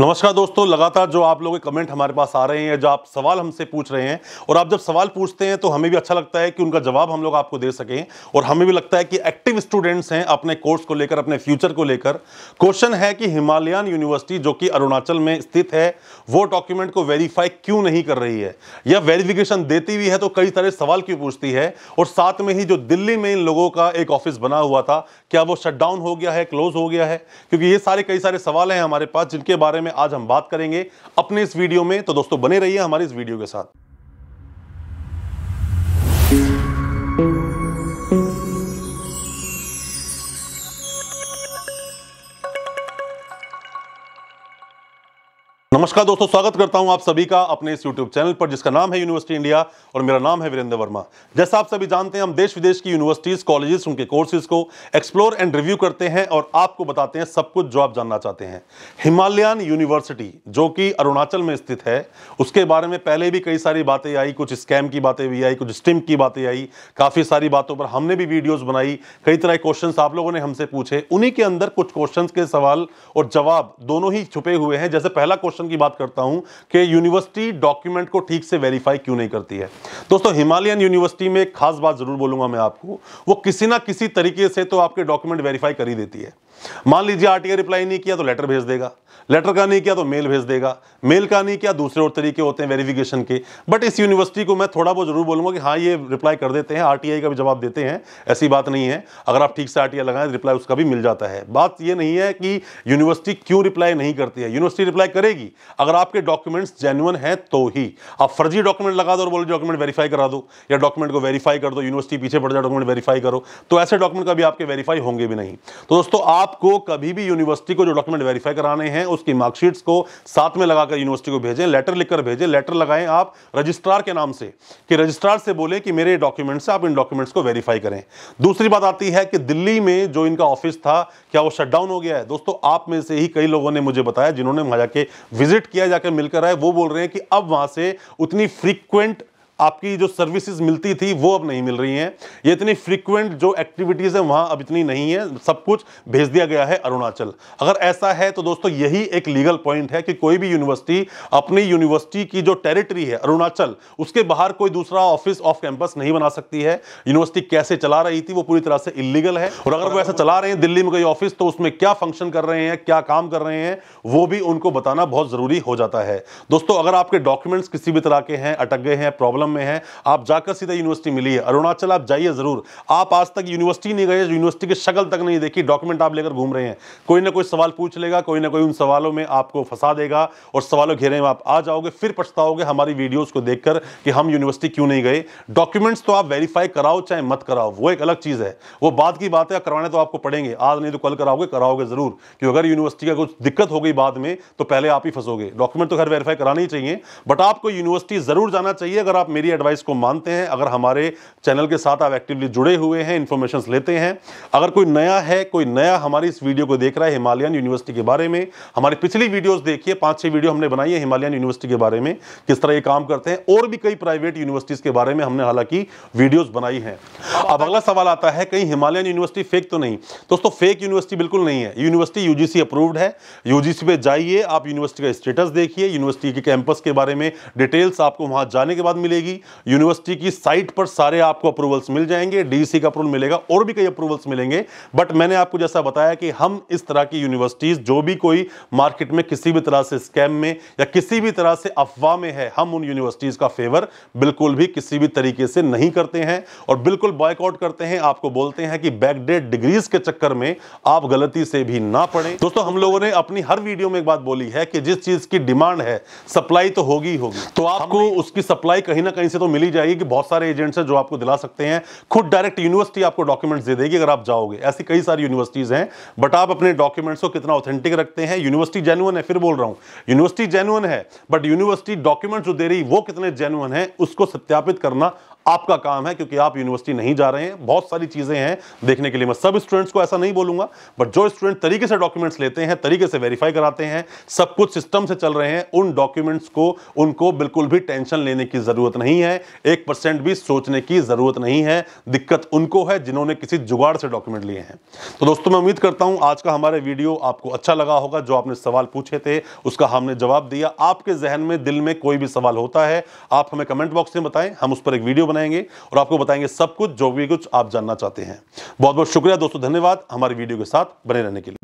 नमस्कार दोस्तों लगातार जो आप लोगों के कमेंट हमारे पास आ रहे हैं जो आप सवाल हमसे पूछ रहे हैं और आप जब सवाल पूछते हैं तो हमें भी अच्छा लगता है कि उनका जवाब हम लोग आपको दे सकें और हमें भी लगता है कि एक्टिव स्टूडेंट्स हैं अपने कोर्स को लेकर अपने फ्यूचर को लेकर क्वेश्चन है कि हिमालयन यूनिवर्सिटी जो कि अरुणाचल में स्थित है वो डॉक्यूमेंट को वेरीफाई क्यों नहीं कर रही है या वेरीफिकेशन देती हुई है तो कई सारे सवाल क्यों पूछती है और साथ में ही जो दिल्ली में इन लोगों का एक ऑफिस बना हुआ था क्या वो शटडाउन हो गया है क्लोज हो गया है क्योंकि ये सारे कई सारे सवाल हैं हमारे पास जिनके बारे में में आज हम बात करेंगे अपने इस वीडियो में तो दोस्तों बने रहिए हमारे इस वीडियो के साथ नमस्कार दोस्तों स्वागत करता हूं आप सभी का अपने इस YouTube चैनल पर जिसका नाम है यूनिवर्सिटी इंडिया और मेरा नाम है वीरेंद्र वर्मा जैसा आप सभी जानते हैं हम देश विदेश की यूनिवर्सिटीज़ कॉलेजेस उनके कोर्सेज को एक्सप्लोर एंड रिव्यू करते हैं और आपको बताते हैं सब कुछ जो आप जानना चाहते हैं हिमालयन यूनिवर्सिटी जो कि अरुणाचल में स्थित है उसके बारे में पहले भी कई सारी बातें आई कुछ स्कैम की बातें भी आई कुछ स्टिम की बातें आई काफ़ी सारी बातों पर हमने भी वीडियोज़ बनाई कई तरह के क्वेश्चन आप लोगों ने हमसे पूछे उन्हीं के अंदर कुछ क्वेश्चन के सवाल और जवाब दोनों ही छुपे हुए हैं जैसे पहला क्वेश्चन की बात करता हूं कि यूनिवर्सिटी डॉक्यूमेंट को ठीक से वेरीफाई क्यों नहीं करती है दोस्तों हिमालयन यूनिवर्सिटी में एक खास बात जरूर बोलूंगा मैं आपको वो किसी ना किसी तरीके से तो आपके डॉक्यूमेंट वेरीफाई कर ही देती है मान लीजिए आरटीआई रिप्लाई नहीं किया तो लेटर भेज देगा लेटर का नहीं किया तो मेल भेज देगा मेल का नहीं किया दूसरे और तरीके होते हैं वेरिफिकेशन के बट इस यूनिवर्सिटी को मैं थोड़ा बहुत जरूर बोलूंगा कि हाँ ये रिप्लाई कर देते हैं आरटीआई का भी जवाब देते हैं ऐसी बात नहीं है अगर आप ठीक से आरटीआई लगाएं तो रिप्लाई उसका भी मिल जाता है बात ये नहीं है कि यूनिवर्सिटी क्यों रिप्लाई नहीं करती है यूनिवर्सिटी रिप्लाई करेगी अगर आपके डॉक्यूमेंट्स जेन्युन हैं तो ही आप फर्जी डॉक्यूमेंट लगा दो और बोलो डॉक्यूमेंट वेरीफाई करा दो या डॉक्यूमेंट को वेरीफाई कर दो यूनिवर्सिटी पीछे पड़ जाए डॉक्यूमेंट वेरीफाई करो तो ऐसे डॉक्यूमेंट कभी आपके वेरीफाई होंगे भी नहीं तो दोस्तों आप आपको कभी भी यूनिवर्सिटी को जो डॉक्यूमेंट वेरीफाई कराने हैं उसकी मार्कशीट्स को साथ में लगाकर यूनिवर्सिटी को भेजें लेटर लिखकर भेजें लेटर लगाएं आप रजिस्ट्रार के नाम से कि रजिस्ट्रार से बोले कि मेरे डॉक्यूमेंट्स आप इन डॉक्यूमेंट्स को वेरीफाई करें दूसरी बात आती है कि दिल्ली में जो इनका ऑफिस था क्या वो शटडाउन हो गया है दोस्तों आप में से ही कई लोगों ने मुझे बताया जिन्होंने वहां जाके विजिट किया जाकर मिलकर आए वो बोल रहे हैं कि अब वहां से उतनी फ्रीक्वेंट आपकी जो सर्विसेज मिलती थी वो अब नहीं मिल रही हैं ये इतनी फ्रिक्वेंट जो एक्टिविटीज़ हैं वहाँ अब इतनी नहीं है सब कुछ भेज दिया गया है अरुणाचल अगर ऐसा है तो दोस्तों यही एक लीगल पॉइंट है कि कोई भी यूनिवर्सिटी अपनी यूनिवर्सिटी की जो टेरिटरी है अरुणाचल उसके बाहर कोई दूसरा ऑफिस ऑफ कैंपस नहीं बना सकती है यूनिवर्सिटी कैसे चला रही थी वो पूरी तरह से इलीगल है और अगर वो ऐसा चला रहे हैं दिल्ली में कोई ऑफिस तो उसमें क्या फंक्शन कर रहे हैं क्या काम कर रहे हैं वो भी उनको बताना बहुत ज़रूरी हो जाता है दोस्तों अगर आपके डॉक्यूमेंट्स किसी भी तरह के हैं अटक गए हैं प्रॉब्लम एग्जाम में है आप जाकर सीधा यूनिवर्सिटी मिली है अरुणाचल आप जाइए जरूर आप आज तक यूनिवर्सिटी नहीं गए यूनिवर्सिटी की शक्ल तक नहीं देखी डॉक्यूमेंट आप लेकर घूम रहे हैं कोई ना कोई सवाल पूछ लेगा कोई ना कोई उन सवालों में आपको फंसा देगा और सवालों घेरे में आप आ जाओगे फिर पछताओगे हमारी वीडियोज को देखकर कि हम यूनिवर्सिटी क्यों नहीं गए डॉक्यूमेंट्स तो आप वेरीफाई कराओ चाहे मत कराओ वो एक अलग चीज़ है वो बाद की बात है करवाने तो आपको पड़ेंगे आज नहीं तो कल कराओगे कराओगे जरूर क्योंकि अगर यूनिवर्सिटी का कुछ दिक्कत हो गई बाद में तो पहले आप ही फंसोगे डॉक्यूमेंट तो खैर वेरीफाई करानी चाहिए बट आपको यूनिवर्सिटी जरूर जाना चाहिए अगर आप मेरी एडवाइस को मानते हैं अगर हमारे चैनल के साथ आप एक्टिवली जुड़े हुए हैं इन्फॉर्मेशन लेते हैं अगर कोई नया है कोई नया हमारी इस वीडियो को देख रहा है हिमालयन यूनिवर्सिटी के बारे में हमारी पिछली वीडियोज़ देखिए पाँच छः वीडियो हमने बनाई है हिमालयन यूनिवर्सिटी के बारे में किस तरह ये काम करते हैं और भी कई प्राइवेट यूनिवर्सिटीज़ के बारे में हमने हालांकि वीडियोज़ बनाई हैं अब अगला सवाल आता है कहीं हिमालयन यूनिवर्सिटी फेक तो नहीं दोस्तों फेक यूनिवर्सिटी बिल्कुल नहीं है यूनिवर्सिटी यू अप्रूव्ड है यू पे जाइए आप यूनिवर्सिटी का स्टेटस देखिए यूनिवर्सिटी के कैंपस के बारे में डिटेल्स आपको वहां जाने के बाद मिलेगी मिलेगी यूनिवर्सिटी की साइट पर सारे आपको अप्रूवल्स मिल जाएंगे डीसी e का अप्रूवल मिलेगा और भी कई अप्रूवल्स मिलेंगे बट मैंने आपको जैसा बताया कि हम इस तरह की यूनिवर्सिटीज जो भी कोई मार्केट में किसी भी तरह से स्कैम में या किसी भी तरह से अफवाह में है हम उन यूनिवर्सिटीज का फेवर बिल्कुल भी किसी भी तरीके से नहीं करते हैं और बिल्कुल बॉयकआउट करते हैं आपको बोलते हैं कि बैकडेट डिग्रीज के चक्कर में आप गलती से भी ना पड़े दोस्तों हम लोगों ने अपनी हर वीडियो में एक बात बोली है कि जिस चीज की डिमांड है सप्लाई तो होगी होगी तो आपको उसकी सप्लाई कहीं ना कहीं से तो मिली जाएगी कि बहुत सारे एजेंट्स हैं जो आपको दिला सकते हैं खुद डायरेक्ट यूनिवर्सिटी आपको डॉक्यूमेंट्स दे देगी अगर आप जाओगे ऐसी कई सारी यूनिवर्सिटीज़ हैं बट आप अपने डॉक्यूमेंट्स को कितना ऑथेंटिक रखते हैं यूनिवर्सिटी जेनुअन है फिर बोल रहा हूँ यूनिवर्सिटी जेनुअन है बट यूनिवर्सिटी डॉक्यूमेंट जो दे रही वो कितने जेनुअन है उसको सत्यापित करना आपका काम है क्योंकि आप यूनिवर्सिटी नहीं जा रहे हैं बहुत सारी चीज़ें हैं देखने के लिए मैं सब स्टूडेंट्स को ऐसा नहीं बोलूंगा बट जो स्टूडेंट तरीके से डॉक्यूमेंट्स लेते हैं तरीके से वेरीफाई कराते हैं सब कुछ सिस्टम से चल रहे हैं उन डॉक्यूमेंट्स को उनको बिल्कुल भी टेंशन लेने की ज़रूरत नहीं है एक परसेंट भी सोचने की ज़रूरत नहीं है दिक्कत उनको है जिन्होंने किसी जुगाड़ से डॉक्यूमेंट लिए हैं तो दोस्तों मैं उम्मीद करता हूं आज का हमारे वीडियो आपको अच्छा लगा होगा जो आपने सवाल पूछे थे उसका हमने जवाब दिया आपके जहन में दिल में कोई भी सवाल होता है आप हमें कमेंट बॉक्स में बताएं हम उस पर एक वीडियो बनाए बनाएंगे और आपको बताएंगे सब कुछ जो भी कुछ आप जानना चाहते हैं बहुत बहुत शुक्रिया दोस्तों धन्यवाद हमारी वीडियो के साथ बने रहने के लिए